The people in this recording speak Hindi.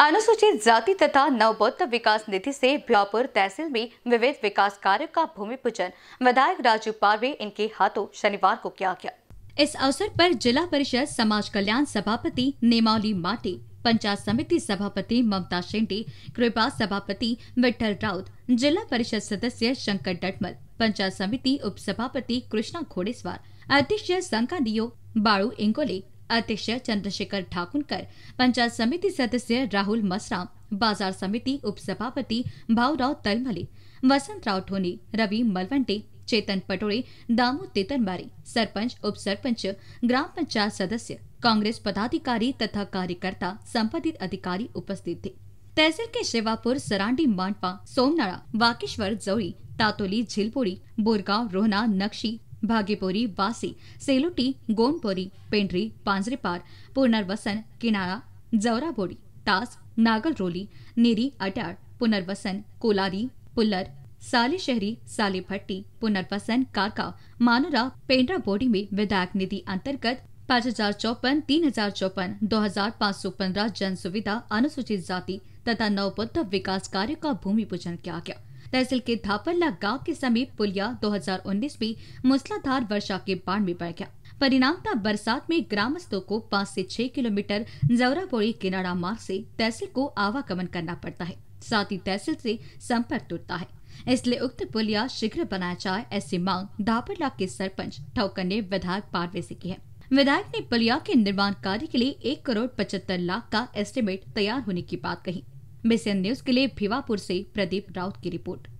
अनुसूचित जाति तथा नवबौद्ध विकास निधि से ब्यापुर तहसील में विविध विकास कार्यो का भूमि पूजन विधायक राजू पारवे इनके हाथों शनिवार को किया गया इस अवसर पर जिला परिषद समाज कल्याण सभापति नेमावली माटी पंचायत समिति सभापति ममता शेंडे कृपा सभापति विठल राउत जिला परिषद सदस्य शंकर डटमल पंचायत समिति उपसभापति कृष्णा घोड़ेस्वार अध्यक्ष संका दियो बाड़ू इंगोले अध्यक्ष चंद्रशेखर ठाकुरकर पंचायत समिति सदस्य राहुल मसराम बाजार समिति उपसभापति भावराव तलमले वसंतराव ठोने रवि मलवंटे चेतन दामो तेतन तेतनबारी सरपंच उप सरपंच ग्राम पंचायत सदस्य कांग्रेस पदाधिकारी तथा कार्यकर्ता संबंधित अधिकारी उपस्थित थे तहसील के शिवापुर सरांडी मांडपा सोमनाड़ा वाकेश्वर जौड़ी तातोली झिलपुड़ी बोरगांव रोहना नक्शी भागीपोरी वासी सेलुटी गोनपोरी पेंड्री पांजरेपार पुनर्वसन किनारा जवराबोडी तास नागलरोली निरी अटार पुनर्वसन कोलारी पुल्लर साली शहरी साली भट्टी पुनर्वसन कारका मानुरा पेंड्रा बोडी में विधायक निधि अंतर्गत पाँच हजार चौपन तीन हजार चौपन दो हजार पाँच सौ पंद्रह जन सुविधा अनुसूचित जाति तथा नवबुद्ध विकास कार्य का भूमि पूजन किया गया तहसील के धापरला गांव के समीप पुलिया 2019 में मूसलाधार वर्षा के बाढ़ में पड़ गया परिणामता बरसात में ग्रामस्थों को पाँच से छह किलोमीटर जवराबोड़ी किनारा मार्ग से तहसील को आवागमन करना पड़ता है साथ ही तहसील से संपर्क टूटता है इसलिए उक्त पुलिया शीघ्र बनाया जाए ऐसी मांग धापरला के सरपंच ठौकर ने विधायक पारवे से की है विधायक ने पुलिया के निर्माण कार्य के लिए एक करोड़ पचहत्तर लाख का एस्टिमेट तैयार होने की बात कही बीसीएन न्यूज के लिए भिवापुर से प्रदीप राउत की रिपोर्ट